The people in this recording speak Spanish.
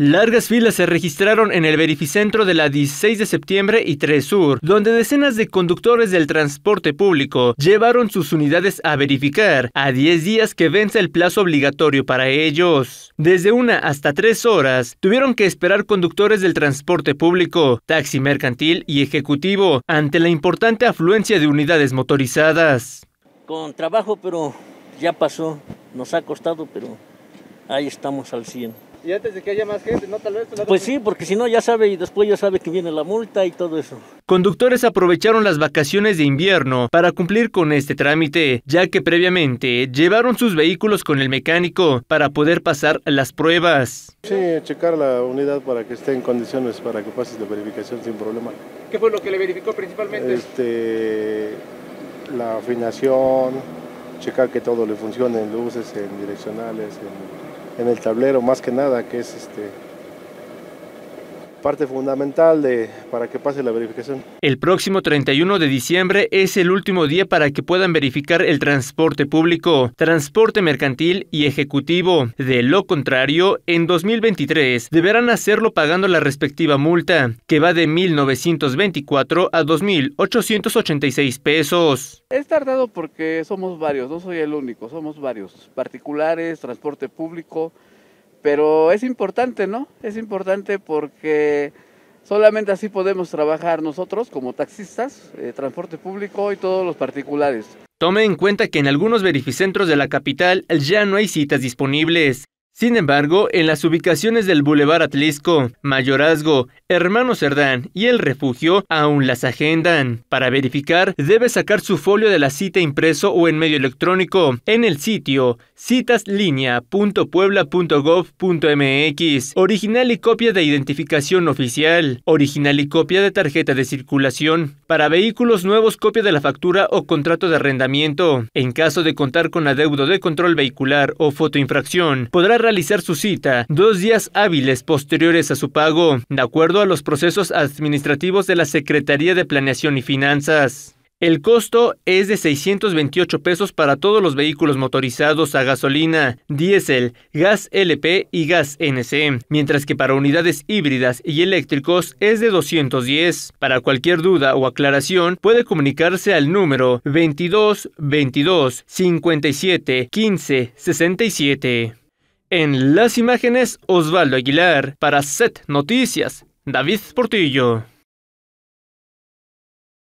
Largas filas se registraron en el verificentro de la 16 de septiembre y 3 Sur, donde decenas de conductores del transporte público llevaron sus unidades a verificar a 10 días que vence el plazo obligatorio para ellos. Desde una hasta tres horas tuvieron que esperar conductores del transporte público, taxi mercantil y ejecutivo ante la importante afluencia de unidades motorizadas. Con trabajo, pero ya pasó, nos ha costado, pero ahí estamos al 100. Y antes de que haya más gente, ¿no? Tal vez. Pues, pues sí, porque si no ya sabe y después ya sabe que viene la multa y todo eso. Conductores aprovecharon las vacaciones de invierno para cumplir con este trámite, ya que previamente llevaron sus vehículos con el mecánico para poder pasar las pruebas. Sí, checar la unidad para que esté en condiciones para que pases la verificación sin problema. ¿Qué fue lo que le verificó principalmente? Este, la afinación, checar que todo le funcione, en luces, en direccionales, en en el tablero más que nada, que es este, parte fundamental de, para que pase la verificación. El próximo 31 de diciembre es el último día para que puedan verificar el transporte público, transporte mercantil y ejecutivo. De lo contrario, en 2023 deberán hacerlo pagando la respectiva multa, que va de 1.924 a 2.886 pesos. Es tardado porque somos varios, no soy el único, somos varios, particulares, transporte público. Pero es importante, ¿no? Es importante porque solamente así podemos trabajar nosotros como taxistas, eh, transporte público y todos los particulares. Tome en cuenta que en algunos verificentros de la capital ya no hay citas disponibles. Sin embargo, en las ubicaciones del Boulevard Atlisco, Mayorazgo, Hermano Cerdán y El Refugio aún las agendan. Para verificar, debe sacar su folio de la cita impreso o en medio electrónico en el sitio citaslinea.puebla.gov.mx. Original y copia de identificación oficial. Original y copia de tarjeta de circulación. Para vehículos nuevos, copia de la factura o contrato de arrendamiento. En caso de contar con adeudo de control vehicular o fotoinfracción, podrá realizar su cita dos días hábiles posteriores a su pago, de acuerdo a los procesos administrativos de la Secretaría de Planeación y Finanzas. El costo es de 628 pesos para todos los vehículos motorizados a gasolina, diésel, gas LP y gas NC, mientras que para unidades híbridas y eléctricos es de 210. Para cualquier duda o aclaración puede comunicarse al número 22 22 57 15 67. En las imágenes, Osvaldo Aguilar, para Set Noticias, David Portillo.